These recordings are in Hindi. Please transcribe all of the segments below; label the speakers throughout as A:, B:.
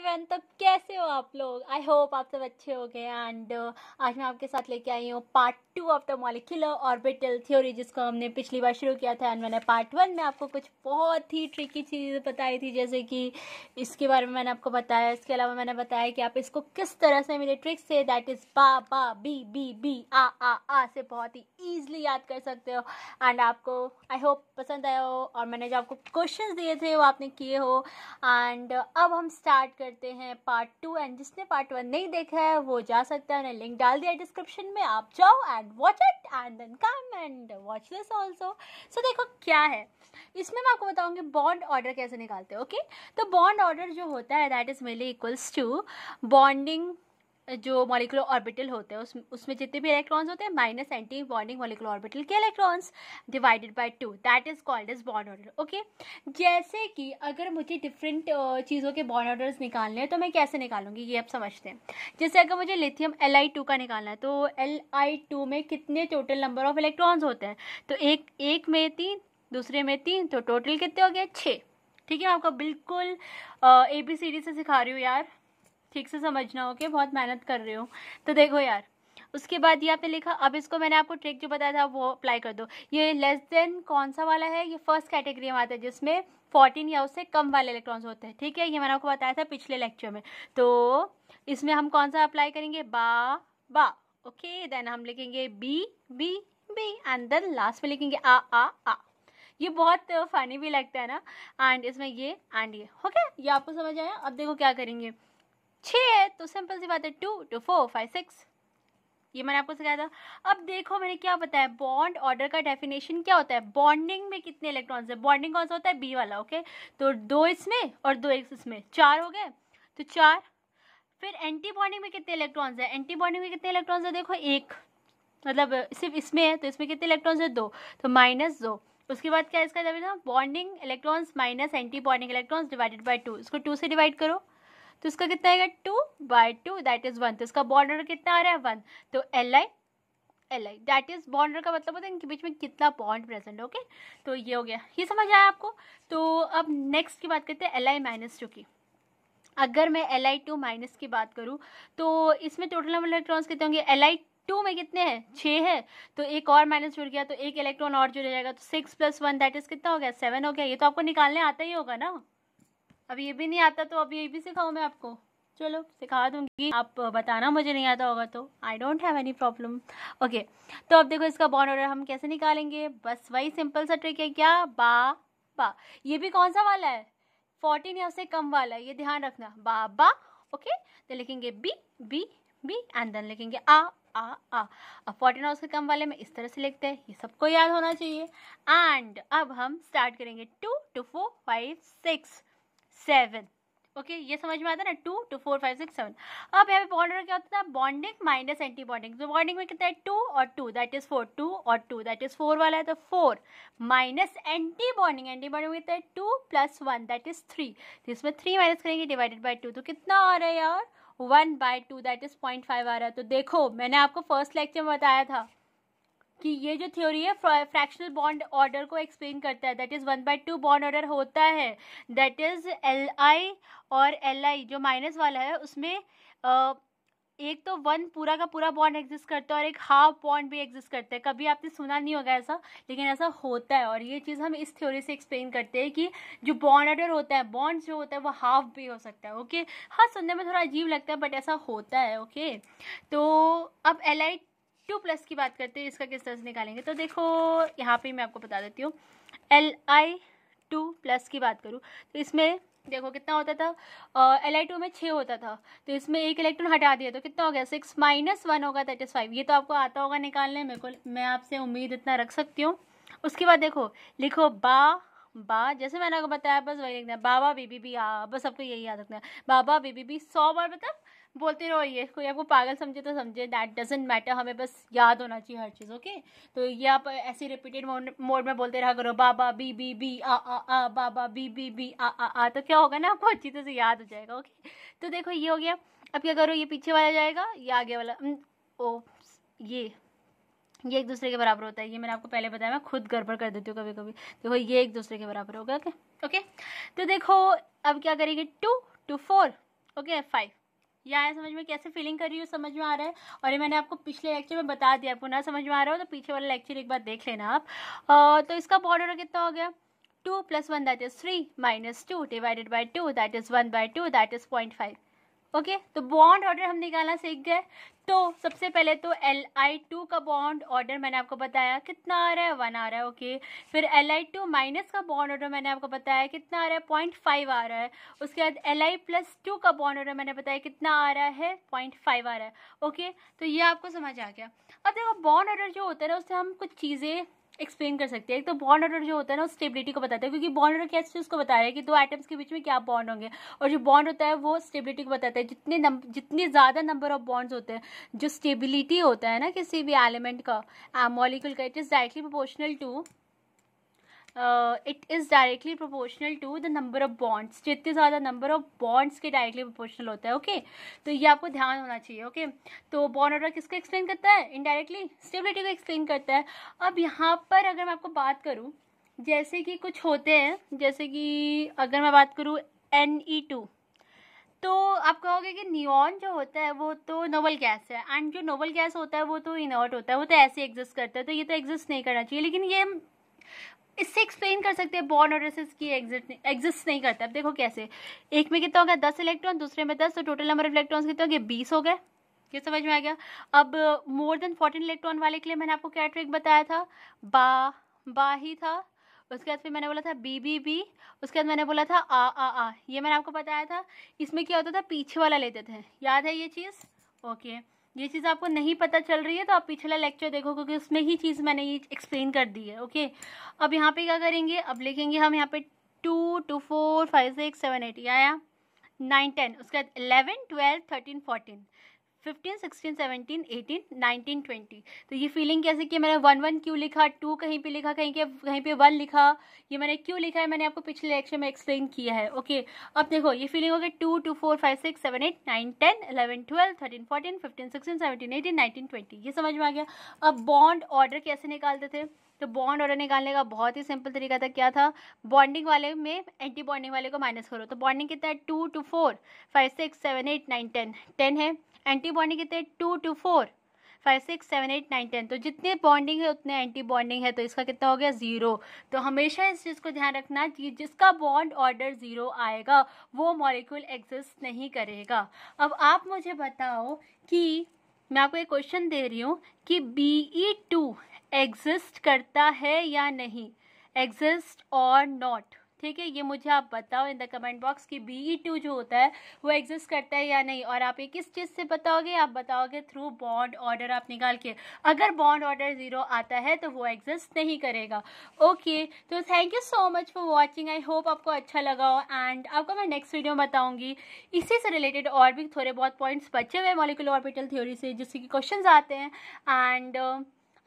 A: एवरीवन तब कैसे हो आप लोग आई होप आप सब अच्छे हो गए एंड uh, आज मैं आपके साथ लेके आई हूँ part two of the molecular orbital theory जिसको हमने पिछली बार शुरू किया था एंड मैंने पार्ट वन में आपको कुछ बहुत ही ट्रिकी चीज़ें बताई थी जैसे कि इसके बारे में मैंने आपको बताया इसके अलावा मैंने बताया कि आप इसको किस तरह से मेरे ट्रिक से दैट इज़ बा बा बी बी बी आ आ आ से बहुत ही ईजिली याद कर सकते हो एंड आपको आई होप पसंद आया हो और मैंने जो आपको क्वेश्चन दिए थे वो आपने किए हो एंड uh, अब हम स्टार्ट कर करते हैं पार्ट टू एंड जिसने पार्ट वन नहीं देखा है वो जा सकता है मैंने लिंक डाल दिया डिस्क्रिप्शन में आप जाओ and watch it and then come and watch this also so देखो क्या है इसमें मैं आपको बताऊंगी बॉन्ड ऑर्डर कैसे निकालते हैं ओके okay? तो बॉन्ड ऑर्डर जो होता है that is merely equals to bonding जो मॉलिकुलर ऑर्बिटल होते हैं उस उसमें जितने भी इलेक्ट्रॉन्स होते हैं minus anti antibonding molecular orbital के electrons divided by two that is called is bond order okay जैसे कि अगर मुझे डिफरेंट चीज़ों के बॉन्ड ऑर्डर्स निकालने हैं तो मैं कैसे निकालूंगी ये आप समझते हैं जैसे अगर मुझे लिथियम एल आई टू का निकालना है तो एल आई टू में कितने टोटल नंबर ऑफ इलेक्ट्रॉन्स होते हैं तो एक एक में तीन दूसरे में तीन तो टोटल कितने हो गए छः ठीक है मैं आपको बिल्कुल ए बी सी डी से सिखा रही हूँ यार ठीक से समझना ओके बहुत मेहनत कर रही हूँ तो देखो यार उसके बाद यहाँ पे लिखा अब इसको मैंने आपको ट्रिक जो बताया था वो अप्लाई कर दो ये लेस देन कौन सा वाला है ये फर्स्ट कैटेगरी में आता है जिसमें फोर्टीन या उससे कम वाले इलेक्ट्रॉन्स होते हैं ठीक है ये मैंने आपको बताया था पिछले लेक्चर में तो इसमें हम कौन सा अप्लाई करेंगे बा बा ओके देन हम लिखेंगे बी बी बी एंड देन लास्ट में लिखेंगे आ आ आ ये बहुत फनी भी लगता है ना एंड इसमें ये एंड ये ओके ये आपको समझ आया अब देखो क्या करेंगे छः है तो सिंपल सी बात है two two four five six ये मैंने आपको सिखाया था अब देखो मैंने क्या बताया बॉन्ड ऑर्डर का डेफिनेशन क्या होता है बॉन्डिंग में कितने इलेक्ट्रॉन्स है बॉन्डिंग कौन सा होता है बी वाला ओके तो दो इसमें और दो एक इसमें चार हो गए तो चार फिर एंटी बॉन्डिंग में कितने इलेक्ट्रॉन्स है एंटी बॉन्डिंग में कितने इलेक्ट्रॉन्स है देखो एक मतलब सिर्फ इसमें है तो इसमें कितने इलेक्ट्रॉन्स है दो तो माइनस दो उसके बाद क्या इसका जब bonding electrons minus anti bonding electrons divided by two इसको टू से डिवाइड करो तो इसका कितना आएगा two by two that is one तो इसका बॉर्डर कितना आ रहा है वन तो L I L I that is border का मतलब होता है इनके बीच में कितना पॉइंट प्रेजेंट ओके तो ये हो गया ये समझ आया आपको तो अब नेक्स्ट की बात करते हैं एल आई माइनस टू की अगर मैं एल आई टू माइनस की बात करूँ तो इसमें टोटल नंबर इलेक्ट्रॉन्स कितने होंगे एल आई टू में कितने हैं छः है तो एक और माइनस जुड़ गया तो एक इलेक्ट्रॉन और जुड़ जाएगा तो six plus one that is कितना हो गया सेवन हो गया ये तो आपको निकालने आता ही होगा ना अब ये भी नहीं आता तो अब ये भी सिखाऊँ मैं आपको चलो सिखा दूंगी आप बताना मुझे नहीं आता होगा तो I don't have any problem okay तो अब देखो इसका बॉन्ड ऑर्डर हम कैसे निकालेंगे बस वही सिंपल सा ट्रिक है क्या बा बा ये भी कौन सा वाला है फोर्टीन या उससे कम वाला है ये ध्यान रखना बा बा ओके तो लिखेंगे बी बी बी एंड देन लिखेंगे आ आ आ अब फोर्टीन हाउस से कम वाले में इस तरह से लिखते हैं ये सबको याद होना चाहिए एंड अब हम स्टार्ट करेंगे two two four five six seven okay okay, ये समझ में आता है ना two two four five six seven अब यहाँ पे बॉन्ड क्या होता है बॉन्डिंग माइनस एंटी बॉन्डिंग जो बॉन्डिंग में कितना है टू और two that is four two और टू दैट इज फोर वाला है तो four minus anti bonding anti bonding में कितना है two plus one that is three तो इसमें थ्री माइनस करेंगे डिवाइडेड बाई टू तो कितना आ रहा है यार one by two that is point five आ रहा है तो देखो मैंने आपको फर्स्ट लेक्चर में बताया था कि ये जो थ्योरी है फ्रैक्शनल बॉन्ड ऑर्डर को एक्सप्लेन करता है that is one by two bond order होता है दैट इज़ एल आई और एल आई जो माइनस वाला है उसमें uh, एक तो वन पूरा का पूरा बॉन्ड एग्जिस्ट करता है और एक हाफ बॉन्ड भी एग्जिस्ट करता है कभी आपने सुना नहीं होगा ऐसा लेकिन ऐसा होता है और ये चीज़ हम इस थ्योरी से एक्सप्लेन करते हैं कि जो बॉन्ड ऑर्डर होता है बॉन्ड जो होता है वो हाफ भी हो सकता है ओके हाँ सुनने में थोड़ा अजीब लगता है बट ऐसा होता है ओके तो अब एल आई टू प्लस की बात करते हैं इसका किस तरह से निकालेंगे तो देखो यहाँ पे मैं आपको बता देती हूँ एल आई टू प्लस की बात करूँ तो इसमें देखो कितना होता था एल आई टू में छः होता था तो इसमें एक इलेक्ट्रॉन हटा दिया तो कितना हो गया सिक्स माइनस वन होगा दैट इज़ फाइव ये तो आपको आता होगा निकालने मेरे को मैं आपसे उम्मीद इतना रख सकती हूँ उसके बाद देखो लिखो बा बा जैसे मैंने आपको बताया बस वही लिखना है बाबा बीबी बी आ हाँ, बस आपको यही याद रखना है बाबा बीबी भी सौ बार मतलब बोलते रहो ये कोई आपको पागल समझे तो समझे दैट डजेंट मैटर हमें बस याद होना चाहिए हर चीज़ ओके तो ये आप ऐसे रिपीटेड मोड में बोलते रहा करो बाबा बी बी बी आ आ आ बाबा बी बी बी आ आ आ तो क्या होगा ना आपको अच्छी तरह से याद हो जाएगा ओके तो देखो ये हो गया अब क्या करो ये पीछे वाला जाएगा ये आगे वाला ओ ये ये एक दूसरे के बराबर होता है ये मैंने आपको पहले बताया मैं खुद गड़बड़ कर देती हूँ कभी कभी देखो ये एक दूसरे के बराबर होगा ओके ओके तो देखो अब क्या करेंगे two two four okay five ये आया समझ में कैसे फीलिंग कर रही हूँ समझ में आ रहा है और ये मैंने आपको पिछले लेक्चर में बता दिया आपको ना समझ में आ रहा हो तो पीछे वाला लेक्चर एक बार देख लेना आप तो इसका बॉर्डर कितना हो गया two plus one that is three minus two divided by two that is one by two that is point five okay तो बॉन्ड ऑर्डर हम निकालना सीख गए तो सबसे पहले तो एल आई टू का बॉन्ड ऑर्डर मैंने आपको बताया कितना आ रहा है वन आ रहा है ओके फिर एल आई टू माइनस का बॉन्ड ऑर्डर मैंने आपको बताया कितना आ रहा है पॉइंट फाइव आ रहा है उसके बाद एल आई प्लस टू का बॉन्ड ऑर्डर मैंने बताया कितना आ रहा है पॉइंट फाइव आ रहा है ओके तो ये आपको समझ आ गया अब देखो बॉन्ड ऑर्डर जो होता है ना उससे हम कुछ चीज़ें एक्सप्लेन कर सकते हैं एक तो बॉन्ड ऑर्डर जो होता है ना उस स्टेबिलिटी को बताता है क्योंकि बॉन्ड ऑर्डर क्या चीज़ को बता रहा है कि दो आइटम्स के बीच में क्या बॉन्ड होंगे और जो बॉन्ड होता है वो स्टेबिलिटी को बताता है जितने नंबर जितने ज़्यादा नंबर ऑफ बॉन्ड्स होते हैं जो स्टेबिलिटी होता है ना किसी भी एलिमेंट का मॉलिक्यूल का it is directly proportional to it is directly proportional to the number of bonds जितने ज़्यादा नंबर ऑफ बॉन्ड्स के डायरेक्टली प्रोपोर्शनल होता है ओके okay? तो ये आपको ध्यान होना चाहिए ओके okay? तो बॉन्ड ऑर्डर किसको एक्सप्लेन करता है इनडायरेक्टली स्टेबिलिटी को एक्सप्लेन करता है अब यहाँ पर अगर मैं आपको बात करूँ जैसे कि कुछ होते हैं जैसे कि अगर मैं बात करूँ एन ई टू तो आप कहोगे कि नियॉन जो होता है वो तो नोबल गैस है एंड जो नोबल गैस होता है वो तो इनवर्ट होता है वो तो ऐसे एग्जिस्ट करता है तो ये तो एग्जिस्ट नहीं करना चाहिए लेकिन ये इससे एक्सप्लेन कर सकते हैं बॉन्ड और रेसेस की एग्जिस्ट एग्जिस्ट नहीं करते अब देखो कैसे एक में कितना हो गया दस इलेक्ट्रॉन दूसरे में दस तो टोटल नंबर ऑफ इलेक्ट्रॉन्स कितने हो गए बीस हो गए ये समझ में आ गया अब मोर देन फोर्टीन इलेक्ट्रॉन वाले के लिए मैंने आपको क्या ट्रिक बताया था बा बा ही था उसके बाद फिर मैंने बोला था बी बी बी उसके बाद मैंने बोला था आ आ आ ये मैंने आपको बताया था इसमें क्या होता था पीछे वाला लेते थे याद है ये चीज़ ओके okay. ये चीज़ आपको नहीं पता चल रही है तो आप पिछला लेक्चर देखो क्योंकि उसमें ही चीज़ मैंने ये एक्सप्लेन कर दी है ओके अब यहाँ पे क्या करेंगे अब लिखेंगे हम यहाँ पे two two four five six seven eight आया नाइन टेन उसके बाद eleven twelve thirteen fourteen fifteen sixteen seventeen eighteen nineteen twenty तो ये फीलिंग कैसे कि मैंने वन वन क्यों लिखा टू कहीं पे लिखा कहीं के कहीं पे वन लिखा ये मैंने क्यों लिखा है मैंने आपको पिछले लेक्चर में एक्सप्लेन किया है ओके अब देखो ये फीलिंग हो गया two two four five six seven eight nine ten eleven twelve thirteen fourteen fifteen sixteen seventeen eighteen nineteen twenty ये समझ में आ गया अब बॉन्ड ऑर्डर कैसे निकालते थे तो बॉन्ड ऑर्डर निकालने का बहुत ही सिंपल तरीका था क्या था बॉन्डिंग वाले में एंटी बॉन्डिंग वाले को माइनस करो तो बॉन्डिंग कितना है two two four five six seven eight nine ten ten है एंटी बॉन्डिंग कितने two two four five six seven eight nine ten तो जितने बॉन्डिंग है उतने एंटी बॉन्डिंग है तो इसका कितना हो गया ज़ीरो तो हमेशा इस चीज़ को ध्यान रखना कि जिसका बॉन्ड ऑर्डर ज़ीरो आएगा वो मॉलिक्यूल एग्जिस्ट नहीं करेगा अब आप मुझे बताओ कि मैं आपको एक क्वेश्चन दे रही हूँ कि बी ई टू एग्जिस्ट करता है या नहीं एग्जिस्ट और नॉट ठीक है ये मुझे आप बताओ इन द कमेंट बॉक्स कि बी ई टू जो होता है वो एग्जिस्ट करता है या नहीं और आप ये किस चीज़ से बताओगे आप बताओगे थ्रू बॉन्ड ऑर्डर आप निकाल के अगर बॉन्ड ऑर्डर ज़ीरो आता है तो वो एग्जिस्ट नहीं करेगा ओके तो thank you so much for watching I hope आपको अच्छा लगा हो एंड आपको मैं नेक्स्ट वीडियो में बताऊँगी इसी से रिलेटेड और भी थोड़े बहुत पॉइंट्स बचे हुए मॉलिकुलर ऑर्बिटल थ्योरी से जिससे कि क्वेश्चन आते हैं एंड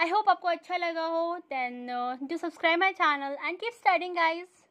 A: आई होप आपको अच्छा लगा हो then do subscribe my channel and keep studying guys